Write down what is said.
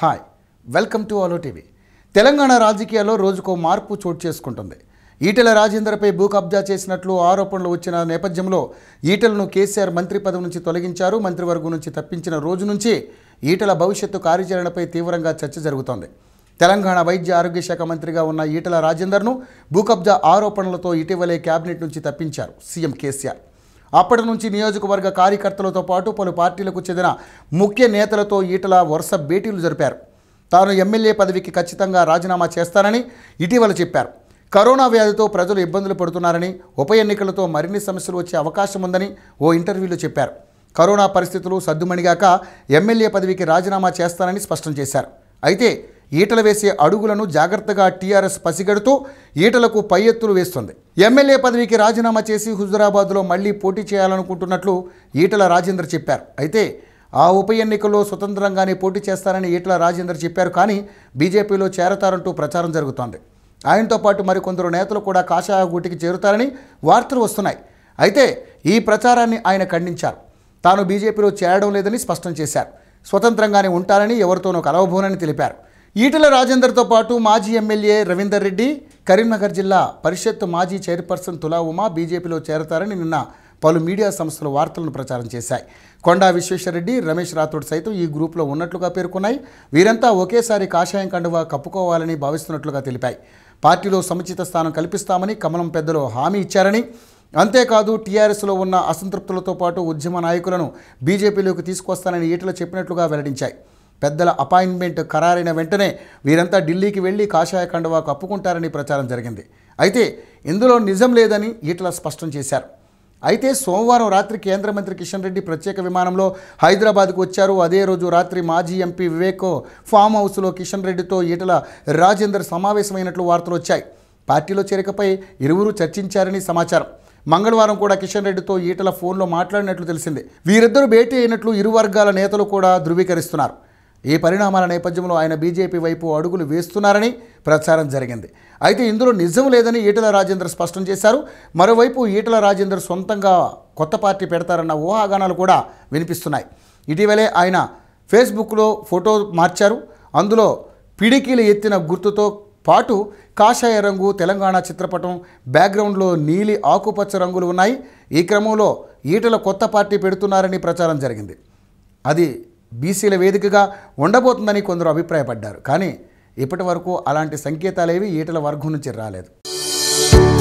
hi welcome to Aalo TV Telangana రాజకీయాల్లో రోజుకో మార్పు చోటు చేసుకుంటుంది ఈటెల రాజేందర్పై భూ కబ్జా చేసినట్లు ఆరోపణలు వచ్చిన నేపథ్యంలో ఈటలను కేసీఆర్ మంత్రి పదవి నుంచి తొలగించారు మంత్రివర్గం నుంచి తప్పించిన రోజు నుంచి ఈటల భవిష్యత్తు కార్యాచరణపై తీవ్రంగా చర్చ జరుగుతోంది తెలంగాణ వైద్య ఆరోగ్య శాఖ మంత్రిగా ఉన్న ఈటల రాజేందర్ను భూ కబ్జా ఆరోపణలతో ఇటీవలే కేబినెట్ నుంచి తప్పించారు సీఎం కేసీఆర్ అప్పటి నుంచి నియోజకవర్గ కార్యకర్తలతో పాటు పలు పార్టీలకు చెందిన ముఖ్య నేతలతో ఈటల వరుస భేటీలు జరిపారు తాను ఎమ్మెల్యే పదవికి ఖచ్చితంగా రాజీనామా చేస్తానని ఇటీవల చెప్పారు కరోనా వ్యాధితో ప్రజలు ఇబ్బందులు పడుతున్నారని ఉప ఎన్నికలతో మరిన్ని సమస్యలు వచ్చే అవకాశం ఉందని ఓ ఇంటర్వ్యూలో చెప్పారు కరోనా పరిస్థితులు సర్దుమణిగాక ఎమ్మెల్యే పదవికి రాజీనామా చేస్తానని స్పష్టం చేశారు అయితే ఈటలు వేసే అడుగులను జాగ్రత్తగా టీఆర్ఎస్ పసిగడుతూ ఈటలకు పై ఎత్తులు వేస్తుంది ఎమ్మెల్యే పదవికి రాజీనామా చేసి హుజురాబాద్లో మళ్లీ పోటీ చేయాలనుకుంటున్నట్లు ఈటల రాజేందర్ చెప్పారు అయితే ఆ ఉప ఎన్నికల్లో స్వతంత్రంగానే పోటీ చేస్తారని ఈటల రాజేందర్ చెప్పారు కానీ బీజేపీలో చేరతారంటూ ప్రచారం జరుగుతోంది ఆయనతో పాటు మరికొందరు నేతలు కూడా కాషాయ గూటికి చేరుతారని వార్తలు వస్తున్నాయి అయితే ఈ ప్రచారాన్ని ఆయన ఖండించారు తాను బీజేపీలో చేరడం లేదని స్పష్టం చేశారు స్వతంత్రంగానే ఉంటారని ఎవరితోనూ కలవబోనని తెలిపారు ఈటల రాజేందర్తో పాటు మాజీ ఎమ్మెల్యే రవీందర్ రెడ్డి కరీంనగర్ జిల్లా పరిషత్ మాజీ చైర్పర్సన్ తులా ఉమా బీజేపీలో చేరతారని నిన్న పలు మీడియా సంస్థలు వార్తలను ప్రచారం చేశాయి కొండా విశ్వేశ్వరరెడ్డి రమేష్ రాథోడ్ సైతం ఈ గ్రూప్లో ఉన్నట్లుగా పేర్కొన్నాయి వీరంతా ఒకేసారి కాషాయం కండువా కప్పుకోవాలని భావిస్తున్నట్లుగా తెలిపాయి పార్టీలో సముచిత స్థానం కల్పిస్తామని కమలం పెద్దలు హామీ ఇచ్చారని అంతేకాదు టీఆర్ఎస్లో ఉన్న అసంతృప్తులతో పాటు ఉద్యమ నాయకులను బీజేపీలోకి తీసుకొస్తానని ఈటలు చెప్పినట్లుగా వెల్లడించాయి పెద్దల అపాయింట్మెంట్ ఖరారైన వెంటనే వీరంతా ఢిల్లీకి వెళ్ళి కాషాయ కండువా కప్పుకుంటారని ప్రచారం జరిగింది అయితే ఇందులో నిజం లేదని ఈటల స్పష్టం చేశారు అయితే సోమవారం రాత్రి కేంద్ర మంత్రి కిషన్ రెడ్డి ప్రత్యేక విమానంలో హైదరాబాద్కు వచ్చారు అదే రోజు రాత్రి మాజీ ఎంపీ వివేక్ ఫామ్ హౌస్లో కిషన్ రెడ్డితో ఈటల రాజేందర్ సమావేశమైనట్లు వార్తలు వచ్చాయి పార్టీలో చేరికపై ఇరువురు చర్చించారని సమాచారం మంగళవారం కూడా కిషన్ రెడ్డితో ఈటల ఫోన్లో మాట్లాడినట్లు తెలిసింది వీరిద్దరూ భేటీ అయినట్లు ఇరు వర్గాల నేతలు కూడా ధృవీకరిస్తున్నారు ఈ పరిణామాల నేపథ్యంలో ఆయన బీజేపీ వైపు అడుగులు వేస్తున్నారని ప్రచారం జరిగింది అయితే ఇందులో నిజం లేదని ఈటల రాజేందర్ స్పష్టం చేశారు మరోవైపు ఈటల రాజేందర్ సొంతంగా కొత్త పార్టీ పెడతారన్న ఊహాగానాలు కూడా వినిపిస్తున్నాయి ఇటీవలే ఆయన ఫేస్బుక్లో ఫోటో మార్చారు అందులో పిడికిలు ఎత్తిన గుర్తుతో పాటు కాషాయ రంగు తెలంగాణ చిత్రపటం బ్యాక్గ్రౌండ్లో నీలి ఆకుపచ్చ రంగులు ఉన్నాయి ఈ క్రమంలో ఈటల కొత్త పార్టీ పెడుతున్నారని ప్రచారం జరిగింది అది బీసీల వేదికగా ఉండబోతుందని కొందరు అభిప్రాయపడ్డారు కానీ ఇప్పటి వరకు అలాంటి సంకేతాలేవి ఈటల వర్గం నుంచి రాలేదు